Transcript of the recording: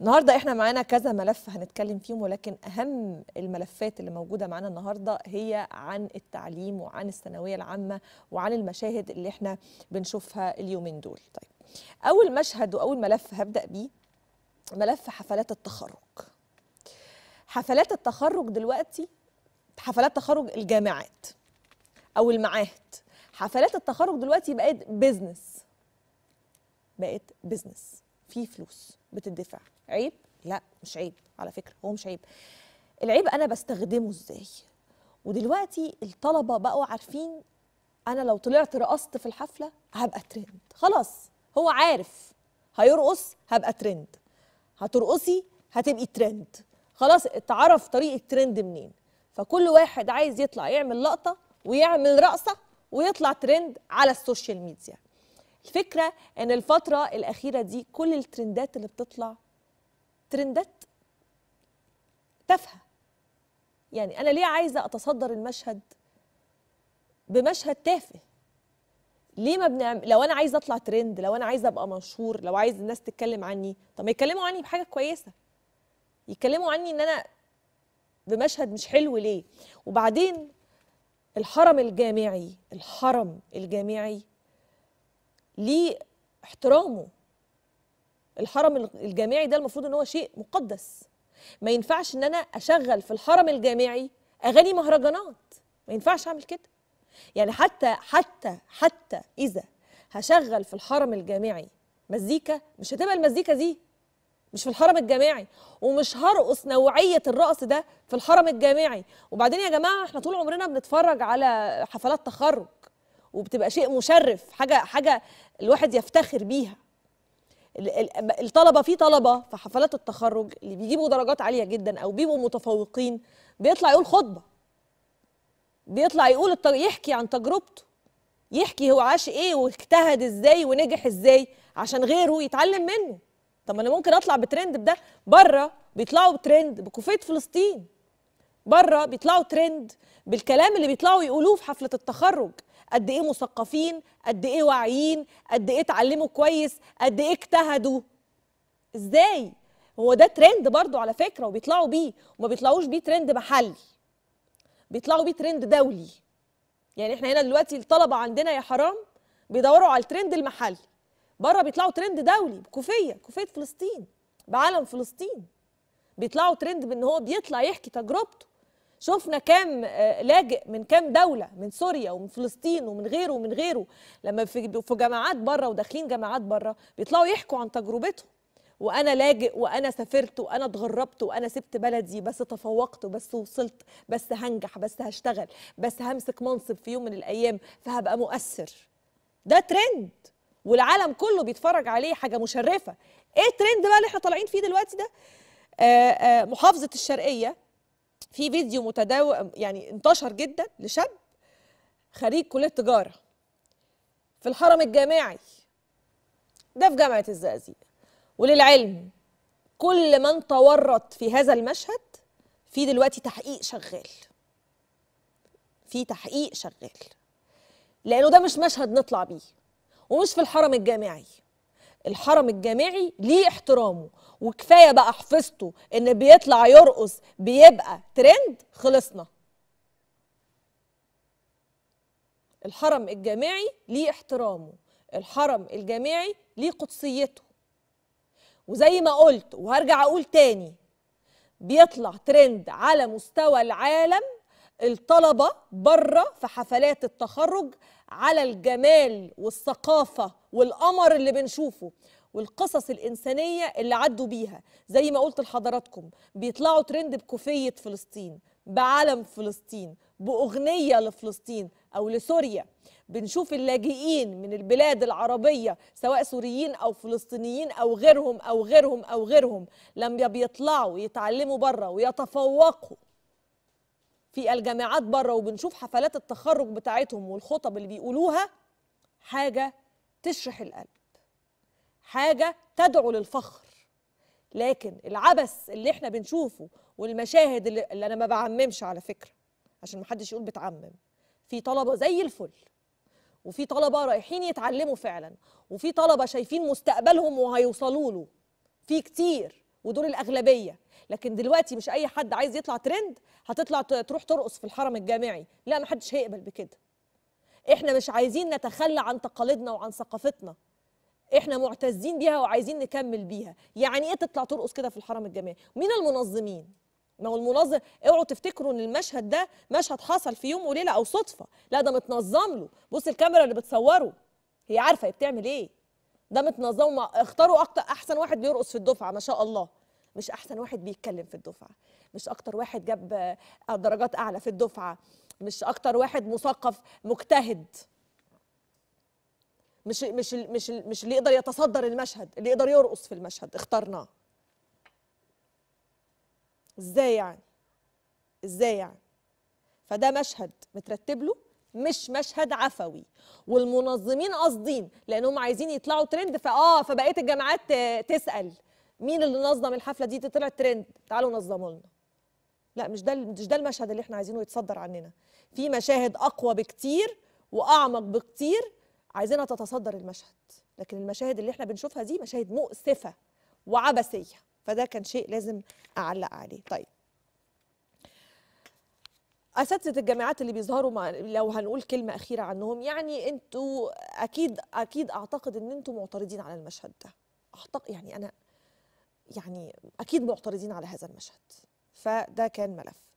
النهارده احنا معانا كذا ملف هنتكلم فيهم ولكن اهم الملفات اللي موجوده معانا النهارده هي عن التعليم وعن الثانويه العامه وعن المشاهد اللي احنا بنشوفها اليومين دول طيب اول مشهد واول ملف هبدا بيه ملف حفلات التخرج حفلات التخرج دلوقتي حفلات تخرج الجامعات او المعاهد حفلات التخرج دلوقتي بقت بيزنس بقت بيزنس في فلوس بتدفع عيب لا مش عيب على فكره هو مش عيب العيب انا بستخدمه ازاي ودلوقتي الطلبه بقوا عارفين انا لو طلعت رقصت في الحفله هبقى ترند خلاص هو عارف هيرقص هبقى ترند هترقصي هتبقي ترند خلاص اتعرف طريق الترند منين فكل واحد عايز يطلع يعمل لقطه ويعمل رقصه ويطلع ترند على السوشيال ميديا الفكره ان الفتره الاخيره دي كل الترندات اللي بتطلع ترندات تافهه يعني انا ليه عايزه اتصدر المشهد بمشهد تافه ليه ما بنعمل لو انا عايزه اطلع ترند لو انا عايزه ابقى مشهور لو عايز الناس تتكلم عني طب ما يتكلموا عني بحاجه كويسه يتكلموا عني ان انا بمشهد مش حلو ليه وبعدين الحرم الجامعي الحرم الجامعي لاحترامه الحرم الجامعي ده المفروض ان هو شيء مقدس ما ينفعش ان انا اشغل في الحرم الجامعي اغاني مهرجانات ما ينفعش اعمل كده يعني حتى حتى حتى اذا هشغل في الحرم الجامعي مزيكا مش هتبقى المزيكا دي مش في الحرم الجامعي ومش هرقص نوعيه الرقص ده في الحرم الجامعي وبعدين يا جماعه احنا طول عمرنا بنتفرج على حفلات تخرج وبتبقى شيء مشرف حاجه حاجه الواحد يفتخر بيها الطلبه في طلبه في حفلات التخرج اللي بيجيبوا درجات عاليه جدا او بيبقوا متفوقين بيطلع يقول خطبه بيطلع يقول يحكي عن تجربته يحكي هو عاش ايه واجتهد ازاي ونجح ازاي عشان غيره يتعلم منه طب ما انا ممكن اطلع بترند بده بره بيطلعوا بترند بكوفيه فلسطين بره بيطلعوا ترند بالكلام اللي بيطلعوا يقولوه في حفله التخرج قد ايه مثقفين قد ايه واعيين قد ايه اتعلموا كويس قد ايه اجتهدوا ازاي هو ده ترند برضو على فكره وبيطلعوا بيه وما بيطلعوش بيه ترند محلي بيطلعوا بيه ترند دولي يعني احنا هنا دلوقتي الطلبه عندنا يا حرام بيدوروا على الترند المحلي بره بيطلعوا ترند دولي بكوفيه كوفيه فلسطين بعالم فلسطين بيطلعوا ترند بان هو بيطلع يحكي تجربته شفنا كام آه، لاجئ من كام دولة من سوريا ومن فلسطين ومن غيره ومن غيره لما في جامعات بره وداخلين جامعات بره بيطلعوا يحكوا عن تجربتهم وانا لاجئ وانا سافرت وانا اتغربت وانا سبت بلدي بس تفوقت بس وصلت بس هنجح بس هشتغل بس همسك منصب في يوم من الايام فهبقى مؤثر ده ترند والعالم كله بيتفرج عليه حاجه مشرفه ايه الترند بقى اللي احنا طالعين فيه دلوقتي ده آآ آه، آآ آه، محافظه الشرقيه في فيديو متداول يعني انتشر جدا لشاب خريج كليه تجاره في الحرم الجامعي ده في جامعه الزقازيق وللعلم كل من تورط في هذا المشهد في دلوقتي تحقيق شغال في تحقيق شغال لانه ده مش مشهد نطلع بيه ومش في الحرم الجامعي الحرم الجامعي ليه احترامه وكفايه بقى حفظته ان بيطلع يرقص بيبقى ترند خلصنا الحرم الجامعي ليه احترامه الحرم الجامعي ليه قدسيته وزي ما قلت وهرجع اقول تاني بيطلع ترند على مستوى العالم الطلبة بره في حفلات التخرج على الجمال والثقافة والقمر اللي بنشوفه والقصص الإنسانية اللي عدوا بيها زي ما قلت لحضراتكم بيطلعوا ترند بكوفية فلسطين بعلم فلسطين بأغنية لفلسطين أو لسوريا بنشوف اللاجئين من البلاد العربية سواء سوريين أو فلسطينيين أو غيرهم أو غيرهم أو غيرهم لما بيطلعوا يتعلموا بره ويتفوقوا في الجامعات بره وبنشوف حفلات التخرج بتاعتهم والخطب اللي بيقولوها حاجه تشرح القلب حاجه تدعو للفخر لكن العبث اللي احنا بنشوفه والمشاهد اللي, اللي انا ما بعممش على فكره عشان محدش يقول بتعمم في طلبه زي الفل وفي طلبه رايحين يتعلموا فعلا وفي طلبه شايفين مستقبلهم وهيوصلوا له في كتير ودول الاغلبيه لكن دلوقتي مش اي حد عايز يطلع ترند هتطلع تروح ترقص في الحرم الجامعي لا ما حدش هيقبل بكده احنا مش عايزين نتخلى عن تقاليدنا وعن ثقافتنا احنا معتزين بيها وعايزين نكمل بيها يعني ايه تطلع ترقص كده في الحرم الجامعي مين المنظمين ما هو المنظم اوعوا تفتكروا ان المشهد ده مشهد حصل في يوم وليله او صدفه لا ده متنظم له بص الكاميرا اللي بتصوره هي عارفه هي بتعمل ايه ده متنظم اختاروا اكتر احسن واحد بيرقص في الدفعه ما شاء الله مش احسن واحد بيتكلم في الدفعه مش اكتر واحد جاب درجات اعلى في الدفعه مش اكتر واحد مثقف مجتهد مش مش مش مش اللي يقدر يتصدر المشهد اللي يقدر يرقص في المشهد اخترناه ازاي يعني ازاي يعني فده مشهد مترتب له مش مشهد عفوي والمنظمين قاصدين لانهم عايزين يطلعوا ترند فاه فبقيه الجامعات تسال مين اللي نظم الحفله دي طلع ترند تعالوا نظموا لنا لا مش ده مش ده المشهد اللي احنا عايزينه يتصدر عننا في مشاهد اقوى بكتير واعمق بكتير عايزينها تتصدر المشهد لكن المشاهد اللي احنا بنشوفها دي مشاهد مؤسفه وعبثيه فده كان شيء لازم اعلق عليه طيب اساتذه الجامعات اللي بيظهروا مع لو هنقول كلمه اخيره عنهم يعني انتوا اكيد اكيد اعتقد ان انتوا معترضين على المشهد ده اعتقد يعني انا يعني اكيد معترضين على هذا المشهد فده كان ملف